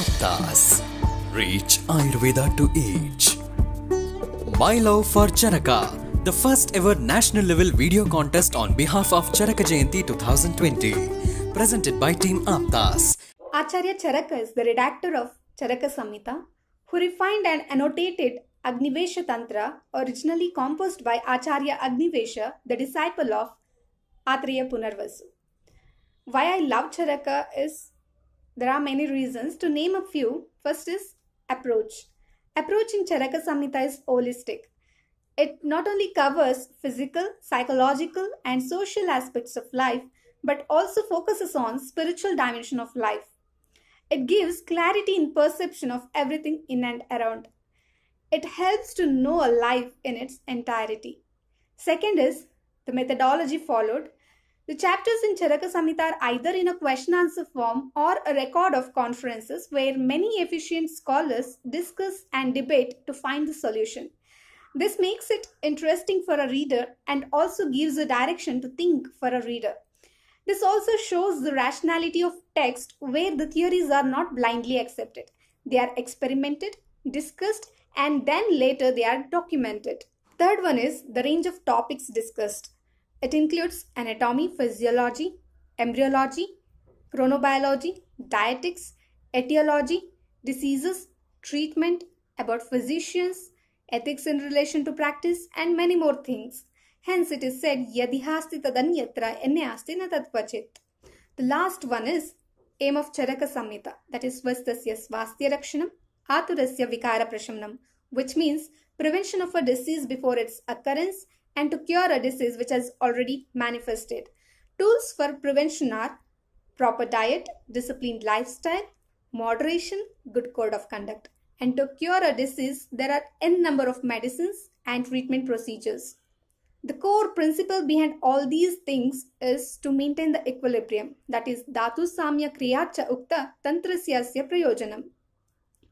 Aptas. Reach Ayurveda to age. My Love for Charaka, the first ever national level video contest on behalf of Charaka Jayanti 2020, presented by Team Aptas. Acharya Charaka is the redactor of Charaka Samhita, who refined and annotated Agnivesha Tantra, originally composed by Acharya Agnivesha, the disciple of Atreya Punarvasu. Why I love Charaka is there are many reasons. To name a few, first is approach. Approach in Charaka Samhita is holistic. It not only covers physical, psychological, and social aspects of life, but also focuses on spiritual dimension of life. It gives clarity in perception of everything in and around. It helps to know a life in its entirety. Second is the methodology followed the chapters in Charaka Samhita are either in a question answer form or a record of conferences where many efficient scholars discuss and debate to find the solution. This makes it interesting for a reader and also gives a direction to think for a reader. This also shows the rationality of text where the theories are not blindly accepted. They are experimented, discussed, and then later they are documented. Third one is the range of topics discussed. It includes anatomy, physiology, embryology, chronobiology, dietetics, etiology, diseases, treatment, about physicians, ethics in relation to practice, and many more things. Hence, it is said, Yadihasti tadanyatra enyasti na tadvachit. The last one is aim of Charaka Samhita, that is, Vastasya Svastya Rakshanam, Aturasya Vikara Prashamnam, which means prevention of a disease before its occurrence and to cure a disease which has already manifested. Tools for prevention are proper diet, disciplined lifestyle, moderation, good code of conduct. And to cure a disease, there are n number of medicines and treatment procedures. The core principle behind all these things is to maintain the equilibrium, that is, Dhatu Samya Kriyacha Ukta Tantrasyasya Prayojanam.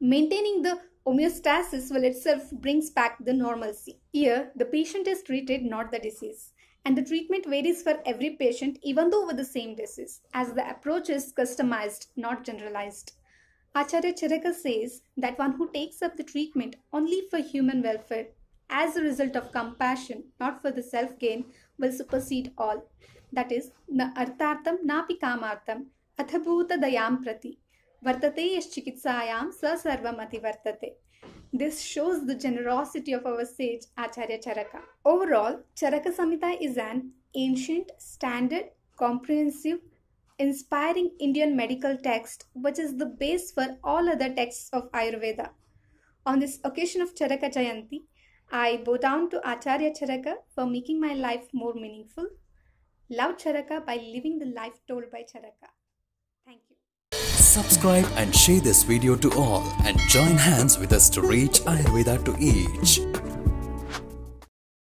Maintaining the homeostasis will itself brings back the normalcy. Here, the patient is treated, not the disease. And the treatment varies for every patient, even though with the same disease, as the approach is customized, not generalized. Acharya Chiraka says that one who takes up the treatment only for human welfare as a result of compassion, not for the self gain, will supersede all. That is, na arthartham napi kamartham athabhuta dayam prati Vartate yashchikitsayam sa sarvamati वर्तते. This shows the generosity of our sage Acharya Charaka. Overall, Charaka Samhita is an ancient, standard, comprehensive, inspiring Indian medical text which is the base for all other texts of Ayurveda. On this occasion of Charaka Jayanti, I bow down to Acharya Charaka for making my life more meaningful. Love Charaka by living the life told by Charaka. Subscribe and share this video to all and join hands with us to reach Ayurveda to each.